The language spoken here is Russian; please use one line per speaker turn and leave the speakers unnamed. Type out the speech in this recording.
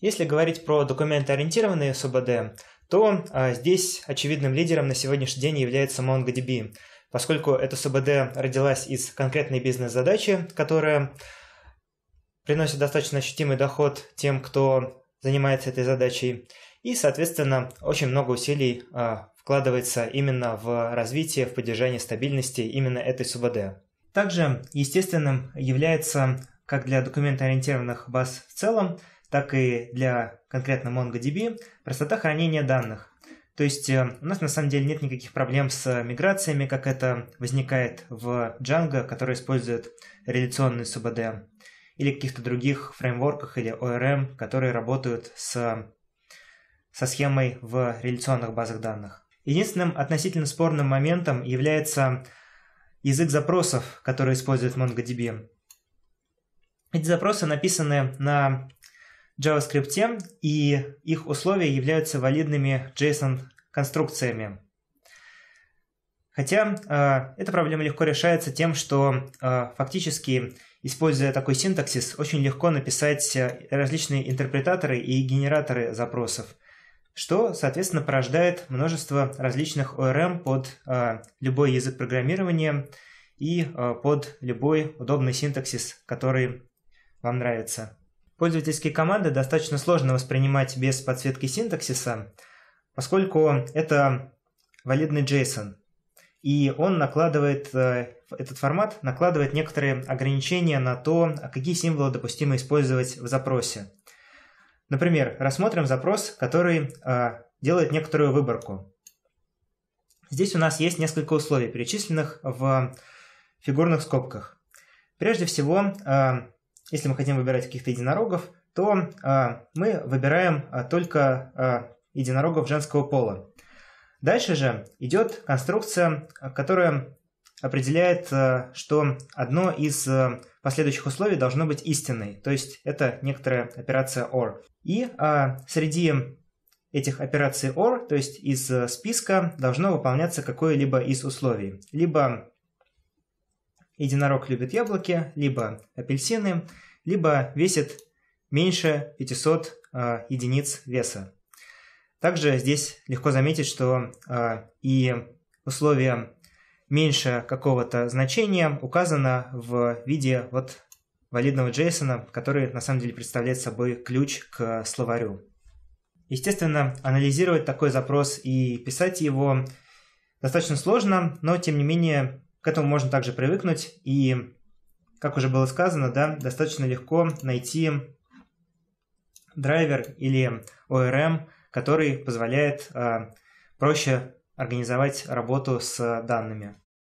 Если говорить про документоориентированные СУБД, то а, здесь очевидным лидером на сегодняшний день является MongoDB, поскольку эта СУБД родилась из конкретной бизнес-задачи, которая приносит достаточно ощутимый доход тем, кто занимается этой задачей, и, соответственно, очень много усилий а, вкладывается именно в развитие, в поддержание стабильности именно этой СУБД. Также естественным является, как для документоориентированных баз в целом, так и для конкретно MongoDB простота хранения данных. То есть э, у нас на самом деле нет никаких проблем с э, миграциями, как это возникает в Django, который использует реляционный СУБД, или каких-то других фреймворках или ORM, которые работают с, со схемой в реляционных базах данных. Единственным относительно спорным моментом является язык запросов, который использует MongoDB. Эти запросы написаны на JavaScript, и их условия являются валидными JSON-конструкциями. Хотя э, эта проблема легко решается тем, что э, фактически, используя такой синтаксис, очень легко написать э, различные интерпретаторы и генераторы запросов, что, соответственно, порождает множество различных ORM под э, любой язык программирования и э, под любой удобный синтаксис, который вам нравится. Пользовательские команды достаточно сложно воспринимать без подсветки синтаксиса, поскольку это валидный JSON. И он накладывает, э, этот формат накладывает некоторые ограничения на то, какие символы допустимо использовать в запросе. Например, рассмотрим запрос, который э, делает некоторую выборку. Здесь у нас есть несколько условий, перечисленных в фигурных скобках. Прежде всего, э, если мы хотим выбирать каких-то единорогов, то э, мы выбираем э, только э, единорогов женского пола. Дальше же идет конструкция, которая определяет, э, что одно из э, последующих условий должно быть истинной, то есть это некоторая операция OR. И э, среди этих операций OR, то есть из списка, должно выполняться какое-либо из условий. Либо единорог любит яблоки, либо апельсины, либо весит меньше 500 э, а, единиц веса. Также здесь легко заметить, что э, и условие меньше какого-то значения указано в виде вот валидного JSON, который на самом деле представляет собой ключ к словарю. Естественно, анализировать такой запрос и писать его достаточно сложно, но тем не менее к этому можно также привыкнуть, и, как уже было сказано, да, достаточно легко найти драйвер или ORM, который позволяет э, проще организовать работу с данными.